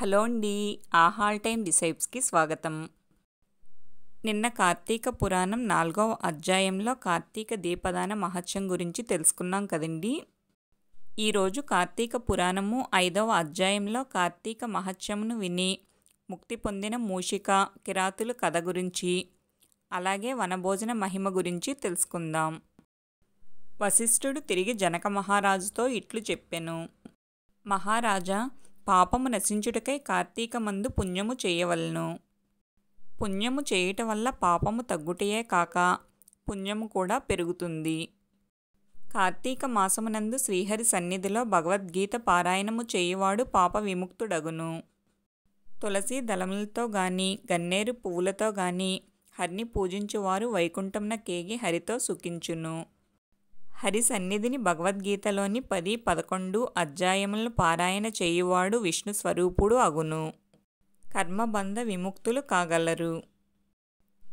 hello అండి ఆహాల్ time డిసైప్స్కి స్వాగతం నిన్న కార్తీక పురాణం నాలుగవ అధ్యాయంలో కార్తీక దీపదాన మహత్యం గురించి తెలుసుకున్నాం కదండి ఈరోజు కార్తీక పురాణము ఐదవ అధ్యాయంలో కార్తీక మహత్యమును విని ముక్తి పొందిన మూషిక కిరాతులు కథ గురించి అలాగే వనభోజన మహిమ గురించి తెలుసుకుందాం వశిష్ఠుడు తిరిగి జనక మహారాజుతో ఇట్లు చెప్పాను మహారాజా పాపము నశించుటకై కార్తీక మందు పుణ్యము చేయవలను పుణ్యము చేయటం వల్ల పాపము తగ్గుటయే కాక పుణ్యము కూడా పెరుగుతుంది కార్తీక మాసమునందు శ్రీహరి సన్నిధిలో భగవద్గీత పారాయణము చేయువాడు పాప విముక్తుడగును తులసి దళములతో గాని గన్నేరు పువ్వులతో గాని హరిని పూజించువారు వైకుంఠంన కేగి హరితో సుఖించును హరి సన్నిధిని భగవద్గీతలోని పది పదకొండు అధ్యాయములను పారాయణ చేయువాడు విష్ణు స్వరూపుడు అగును కర్మబంధ విముక్తులు కాగలరు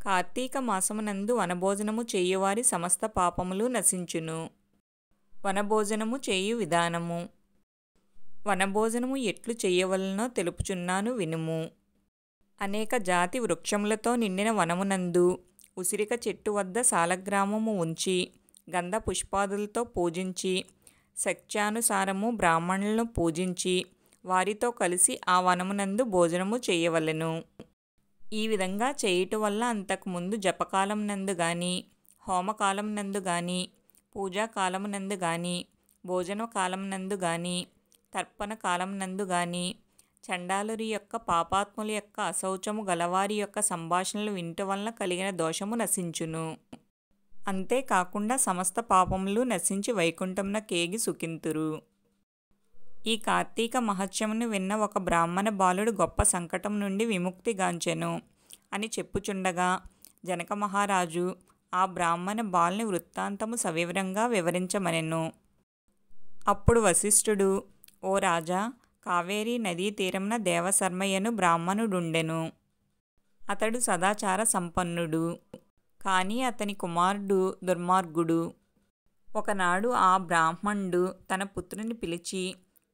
కార్తీక మాసమునందు వనభోజనము చేయువారి సమస్త పాపములు నశించును వనభోజనము చేయు విధానము వనభోజనము ఎట్లు చేయవలనో తెలుపుచున్నాను వినుము అనేక జాతి వృక్షములతో నిండిన వనమునందు ఉసిరిక చెట్టు వద్ద సాలగ్రామము ఉంచి గంధ పుష్పాదులతో పూజించి శక్త్యానుసారము బ్రాహ్మణులను పూజించి వారితో కలిసి ఆ వనమునందు భోజనము చేయవలెను ఈ విధంగా చేయటం వల్ల అంతకుముందు జపకాలం నందు కానీ హోమకాలం నందు కానీ పూజాకాలం నందు కానీ భోజన కాలం నందు కానీ తర్పణ కాలం నందు కానీ చండాలురి యొక్క పాపాత్ముల యొక్క అశౌచము గలవారి యొక్క సంభాషణలు వింట వలన కలిగిన దోషము నశించును అంతేకాకుండా సమస్త పాపములు నశించి వైకుంఠమున కేగి సుఖింతురు ఈ కార్తీక మహత్యమును విన్న ఒక బ్రాహ్మణ బాలుడు గొప్ప సంకటం నుండి విముక్తిగాంచెను అని చెప్పుచుండగా జనక మహారాజు ఆ బ్రాహ్మణ బాలుని వృత్తాంతము సవివరంగా వివరించమనెను అప్పుడు వశిష్ఠుడు ఓ రాజా కావేరీ నదీ తీరమున దేవశర్మయ్యను బ్రాహ్మణుడుండెను అతడు సదాచార సంపన్నుడు కానీ అతని కుమారుడు దుర్మార్గుడు ఒకనాడు ఆ బ్రాహ్మణుడు తన పుత్రుని పిలిచి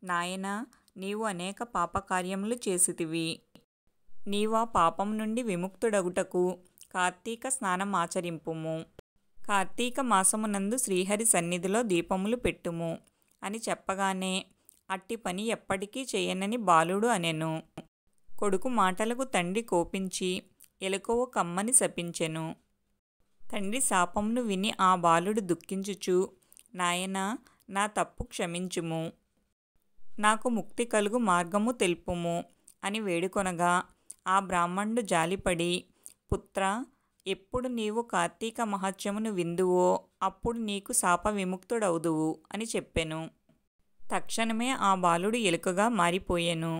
నాయన నీవు అనేక పాపకార్యములు చేసితివి నీవు ఆ పాపం నుండి విముక్తుడగుటకు కార్తీక స్నానం ఆచరింపుము కార్తీక మాసమునందు శ్రీహరి సన్నిధిలో దీపములు పెట్టుము అని చెప్పగానే అట్టి పని ఎప్పటికీ చేయనని బాలుడు అనెను కొడుకు మాటలకు తండ్రి కోపించి ఎలుకవ కమ్మని శపించెను తండ్రి శాపమును విని ఆ బాలుడు దుఃఖించుచు నాయన నా తప్పు క్షమించుము నాకు ముక్తి కలుగు మార్గము తెలుపుము అని వేడుకొనగా ఆ బ్రాహ్మణుడు జాలిపడి పుత్ర ఎప్పుడు నీవు కార్తీక మహత్యమును విందువో అప్పుడు నీకు శాప విముక్తుడవుదువు అని చెప్పెను తక్షణమే ఆ బాలుడు ఎలుకగా మారిపోయెను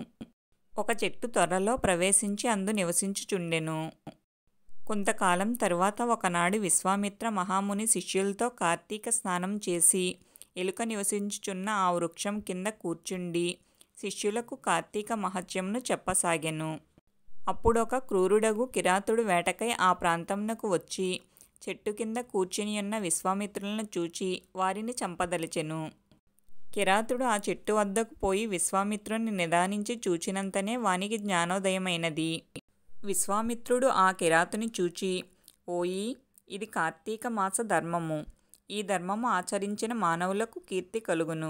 ఒక చెట్టు త్వరలో ప్రవేశించి అందు నివసించుచుండెను కొంతకాలం తరువాత ఒకనాడు విశ్వామిత్ర మహాముని శిష్యులతో కార్తీక స్నానం చేసి ఎలుక నివసించుచున్న ఆ వృక్షం కింద కూర్చుండి శిష్యులకు కార్తీక మహత్యంను చెప్పసాగెను అప్పుడొక క్రూరుడగు కిరాతుడు వేటకై ఆ ప్రాంతంనకు వచ్చి చెట్టు కింద కూర్చుని ఉన్న విశ్వామిత్రులను చూచి వారిని చంపదలిచెను కిరాతుడు ఆ చెట్టు వద్దకు పోయి విశ్వామిత్రుని నిదానించి చూచినంతనే వానికి జ్ఞానోదయమైనది విశ్వామిత్రుడు ఆ కిరాతుని చూచి ఓయి ఇది కార్తీక మాస ధర్మము ఈ ధర్మము ఆచరించిన మానవులకు కీర్తి కలుగును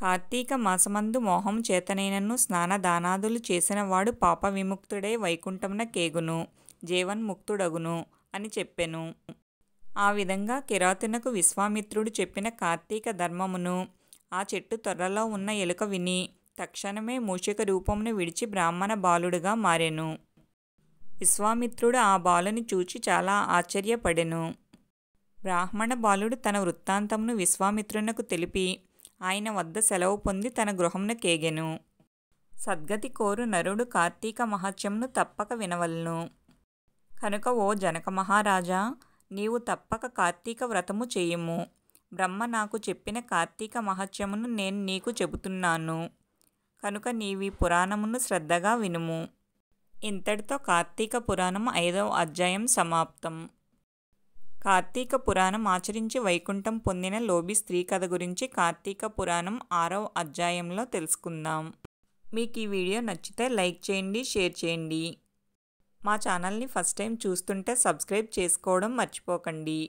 కార్తీక మాసమందు మోహం చేతనైనను స్నానదానాదులు చేసినవాడు పాప విముక్తుడై వైకుంఠమున కేగును జీవన్ముక్తుడగును అని చెప్పెను ఆ విధంగా కిరాతునకు విశ్వామిత్రుడు చెప్పిన కార్తీక ధర్మమును ఆ చెట్టు తొర్రలో ఉన్న ఎలుక విని తక్షణమే మూషిక రూపమును విడిచి బ్రాహ్మణ బాలుడుగా మారెను విశ్వామిత్రుడు ఆ బాలుని చూచి చాలా ఆశ్చర్యపడెను బ్రాహ్మణ బాలుడు తన వృత్తాంతమును విశ్వామిత్రునకు తెలిపి ఆయన వద్ద సెలవు పొంది తన గృహమును కేగెను సద్గతి కోరు నరుడు కార్తీక మహత్యంను తప్పక వినవలను కనుక ఓ జనక మహారాజా నీవు తప్పక కార్తీక వ్రతము చేయుము బ్రహ్మ నాకు చెప్పిన కార్తీక మహత్యమును నేను నీకు చెబుతున్నాను కనుక నీవి పురాణమును శ్రద్ధగా వినుము ఇంతటితో కార్తీక పురాణం ఐదవ అధ్యాయం సమాప్తం కార్తీక పురాణం ఆచరించి వైకుంఠం పొందిన లోబి స్త్రీ కథ గురించి కార్తీక పురాణం ఆరవ అధ్యాయంలో తెలుసుకుందాం మీకు ఈ వీడియో నచ్చితే లైక్ చేయండి షేర్ చేయండి మా ఛానల్ని ఫస్ట్ టైం చూస్తుంటే సబ్స్క్రైబ్ చేసుకోవడం మర్చిపోకండి